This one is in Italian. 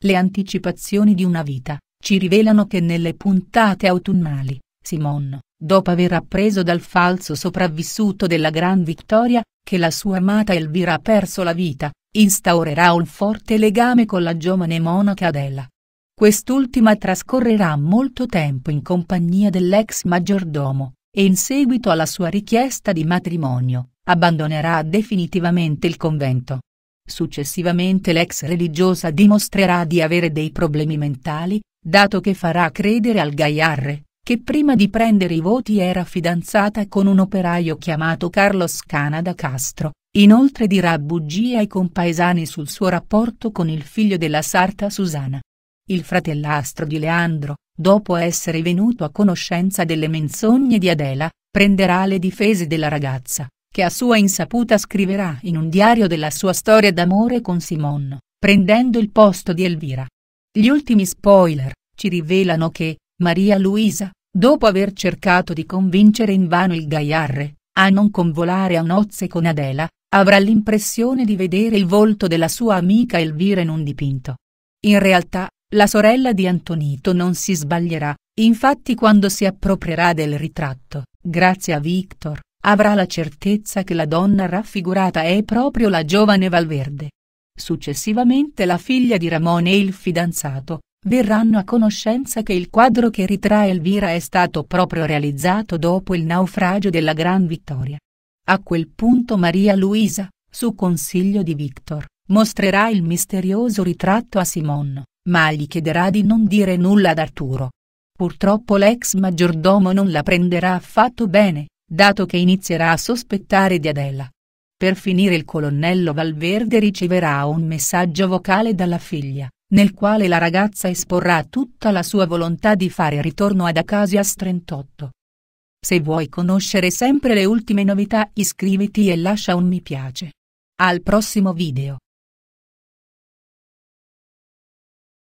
Le anticipazioni di una vita ci rivelano che nelle puntate autunnali, Simon, dopo aver appreso dal falso sopravvissuto della Gran Vittoria, che la sua amata Elvira ha perso la vita, instaurerà un forte legame con la giovane monaca Adela. Quest'ultima trascorrerà molto tempo in compagnia dell'ex maggiordomo, e in seguito alla sua richiesta di matrimonio, abbandonerà definitivamente il convento. Successivamente l'ex religiosa dimostrerà di avere dei problemi mentali, dato che farà credere al Gaiarre, che prima di prendere i voti era fidanzata con un operaio chiamato Carlos Canada Castro, inoltre dirà bugie ai compaesani sul suo rapporto con il figlio della sarta Susana. Il fratellastro di Leandro, dopo essere venuto a conoscenza delle menzogne di Adela, prenderà le difese della ragazza, che a sua insaputa scriverà in un diario della sua storia d'amore con Simon, prendendo il posto di Elvira. Gli ultimi spoiler ci rivelano che, Maria Luisa, dopo aver cercato di convincere invano il Gaiarre, a non convolare a nozze con Adela, avrà l'impressione di vedere il volto della sua amica Elvira in un dipinto. In realtà, la sorella di Antonito non si sbaglierà, infatti quando si approprierà del ritratto, grazie a Victor, avrà la certezza che la donna raffigurata è proprio la giovane Valverde. Successivamente la figlia di Ramon e il fidanzato verranno a conoscenza che il quadro che ritrae Elvira è stato proprio realizzato dopo il naufragio della Gran Vittoria. A quel punto Maria Luisa, su consiglio di Victor, mostrerà il misterioso ritratto a Simon, ma gli chiederà di non dire nulla ad Arturo. Purtroppo l'ex maggiordomo non la prenderà affatto bene, dato che inizierà a sospettare di Adela. Per finire il colonnello Valverde riceverà un messaggio vocale dalla figlia, nel quale la ragazza esporrà tutta la sua volontà di fare ritorno ad Acasias 38. Se vuoi conoscere sempre le ultime novità iscriviti e lascia un mi piace. Al prossimo video.